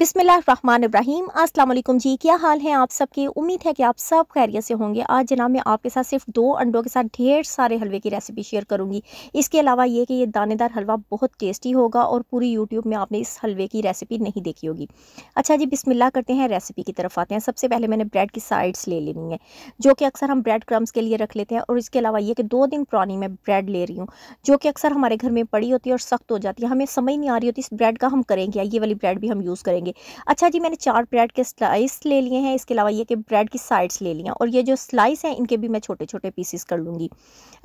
बिसमिल्ल रहीम अस्सलाम जी क्या हाल है आप सबके उम्मीद है कि आप सब खैरियत से होंगे आज जनाब मैं आपके साथ सिर्फ दो अंडों के साथ ढेर सारे हलवे की रेसिपी शेयर करूंगी इसके अलावा ये कि ये दानेदार हलवा बहुत टेस्टी होगा और पूरी यूट्यूब में आपने इस हलवे की रेसिपी नहीं देखी होगी अच्छा जी बिसमिल्ला करते हैं रेसिपी की तरफ आते हैं सबसे पहले मैंने ब्रेड की साइड्स ले लेनी है जो कि अक्सर हम ब्रेड क्रम्स के लिए रख लेते हैं और इसके अलावा ये कि दो दिन पुरानी मैं ब्रेड ले रही हूँ जो कि अक्सर हमारे घर में पड़ी होती है और सख्त हो जाती है हमें समझ नहीं आ रही होती इस ब्रेड का हम करेंगे ये वाली ब्रेड भी हम यूज़ करेंगे लेंगे अच्छा जी मैंने चार ब्रेड के स्लाइस ले लिए हैं इसके अलावा ये कि ब्रेड की साइड्स ले लिया और ये जो स्लाइस हैं इनके भी मैं छोटे छोटे पीसेस कर लूँगी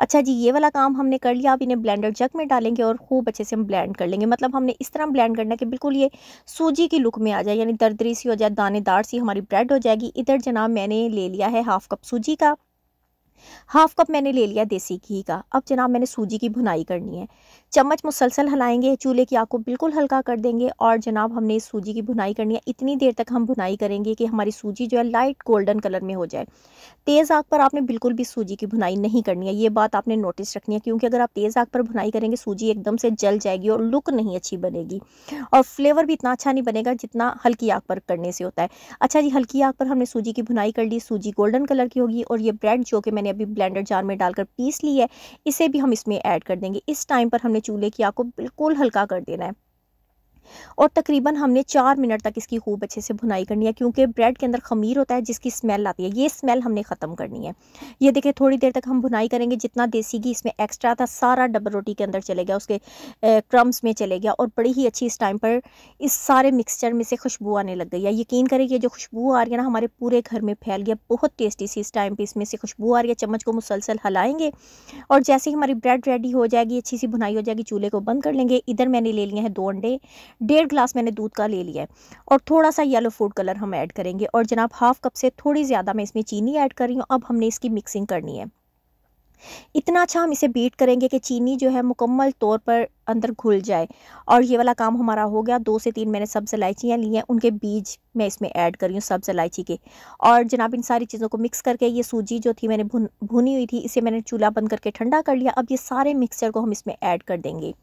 अच्छा जी ये वाला काम हमने कर लिया अब इन्हें ब्लैंडर जग में डालेंगे और खूब अच्छे से हम ब्लैंड कर लेंगे मतलब हमने इस तरह ब्लैंड करना कि बिल्कुल ये सूजी की लुक में आ जाए यानी दरदरी सी हो जाए दानेदार सी हमारी ब्रेड हो जाएगी इधर जनाब मैंने ले लिया है हाफ़ कप सूजी का हाफ कप मैंने ले लिया देसी घी का अब जनाब मैंने सूजी की भुनाई करनी है चम्मच मुसलसल हलाएंगे चूल्हे की आग को बिल्कुल हल्का कर देंगे और जनाब हमने इस सूजी की भुनाई करनी है इतनी देर तक हम भुनाई करेंगे कि हमारी सूजी जो है लाइट गोल्डन कलर में हो जाए तेज़ आग पर आपने बिल्कुल भी सूजी की भुनाई नहीं करनी है ये बात आपने नोटिस रखनी है क्योंकि अगर आप तेज़ आग पर भुनाई करेंगे सूजी एकदम से जल जाएगी और लुक नहीं अच्छी बनेगी और फ्लेवर भी इतना अच्छा नहीं बनेगा जितना हल्की आग पर करने से होता है अच्छा जी हल्की आग पर हमने सूजी की भुनाई कर ली सूजी गोल्डन कलर की होगी और ये ब्रेड जो कि मैंने मैंने अभी ब्लेंडर जार में डालकर पीस ली है इसे भी हम इसमें ऐड कर देंगे इस टाइम पर हमने चूल्हे की आग को बिल्कुल हल्का कर देना है और तकरीबन हमने चार मिनट तक इसकी खूब अच्छे से भुनाई करनी है क्योंकि ब्रेड के अंदर खमीर होता है जिसकी स्मेल आती है ये स्मेल हमने ख़त्म करनी है ये देखें थोड़ी देर तक हम भुनाई करेंगे जितना देसी घी इसमें एक्स्ट्रा था सारा डबल रोटी के अंदर चले गया उसके क्रम्स में चले गया और बड़ी ही अच्छी इस टाइम पर इस सारे मिक्सचर में से खुशबू आने लग गई है यकीन करें ये जो खुशबू आ रही है ना हमारे पूरे घर में फैल गया बहुत टेस्टी सी इस टाइम पर इसमें से खुशबू आ रही है चम्मच को मुसलसल हिलाएंगे और जैसे ही हमारी ब्रेड रेडी हो जाएगी अच्छी सी भुनाई हो जाएगी चूल्हे को बंद कर लेंगे इधर मैंने ले लिए हैं दो अंडे डेढ़ ग्लास मैंने दूध का ले लिया है और थोड़ा सा येलो फूड कलर हम ऐड करेंगे और जनाब हाफ कप से थोड़ी ज़्यादा मैं इसमें चीनी ऐड कर रही हूँ अब हमने इसकी मिक्सिंग करनी है इतना अच्छा हम इसे बीट करेंगे कि चीनी जो है मुकम्मल तौर पर अंदर घुल जाए और ये वाला काम हमारा हो गया दो से तीन मैंने सब्ज़ इलायचियाँ ली हैं उनके बीज मैं इसमें ऐड कर रही हूँ सब्ज़ इलायची के और जनाब इन सारी चीज़ों को मिक्स करके ये सूजी जो थी मैंने भुन भुनी हुई थी इसे मैंने चूल्हा बंद करके ठंडा कर लिया अब ये सारे मिक्सचर को हम इसमें ऐड कर देंगे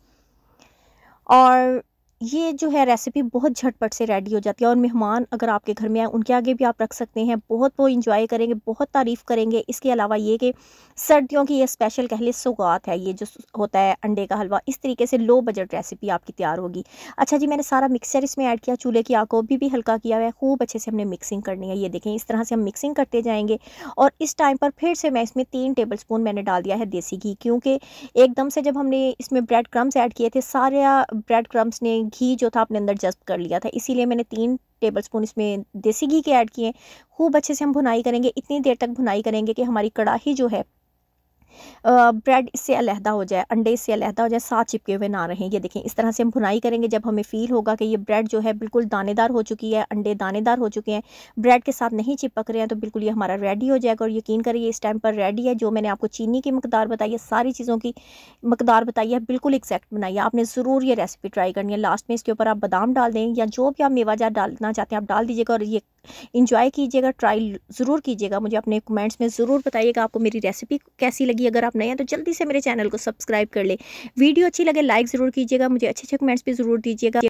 और ये जो है रेसिपी बहुत झटपट से रेडी हो जाती है और मेहमान अगर आपके घर में आए उनके आगे भी आप रख सकते हैं बहुत वो इंजॉय करेंगे बहुत तारीफ़ करेंगे इसके अलावा ये कि सर्दियों की ये स्पेशल कह लिए सौगात है ये जो होता है अंडे का हलवा इस तरीके से लो बजट रेसिपी आपकी तैयार होगी अच्छा जी मैंने सारा मिक्सर इसमें ऐड किया चूल्हे की आँखों भी, भी हल्का किया हुआ है खूब अच्छे से हमने मिक्सिंग करनी है ये देखें इस तरह से हम मिक्सिंग करते जाएंगे और इस टाइम पर फिर से मैं इसमें तीन टेबल स्पून मैंने डाल दिया है देसी घी क्योंकि एकदम से जब हमने इसमें ब्रेड क्रम्स ऐड किए थे सारे ब्रेड क्रम्स ने घी जो था अपने अंदर जज्ब कर लिया था इसीलिए मैंने तीन टेबल स्पून इसमें देसी घी के ऐड किए खूब अच्छे से हम भुनाई करेंगे इतनी देर तक भुनाई करेंगे कि हमारी कढ़ाही जो है ब्रेड इससे अलहदा हो जाए अंडे इससे अलहदा हो जाए साथ चिपके हुए ना रहें ये देखें इस तरह से हम भुनाई करेंगे जब हमें फ़ील होगा कि ये ब्रेड जो है बिल्कुल दानेदार हो चुकी है अंडे दानेदार हो चुके हैं ब्रेड के साथ नहीं चिपक रहे हैं तो बिल्कुल ये हमारा रेडी हो जाएगा और यकीन करिए इस टाइम पर रेडी है जो मैंने आपको चीनी की मकदार बताई है सारी चीज़ों की मकदार बताई है बिल्कुल एक्जैक्ट बनाई है आपने ज़रूर ये रेसिपी ट्राई करनी है लास्ट में इसके ऊपर आप बादाम डाल दें या जो भी आप मेवा डालना चाहते हैं आप डाल दीजिएगा और ये इंजॉय कीजिएगा ट्राई ज़रूर कीजिएगा मुझे अपने कमेंट्स में ज़रूर बताइएगा आपको मेरी रेसिपी कैसी लगी अगर आप नए हैं तो जल्दी से मेरे चैनल को सब्सक्राइब कर ले वीडियो अच्छी लगे लाइक ज़रूर कीजिएगा मुझे अच्छे अच्छे कमेंट्स भी ज़रूर दीजिएगा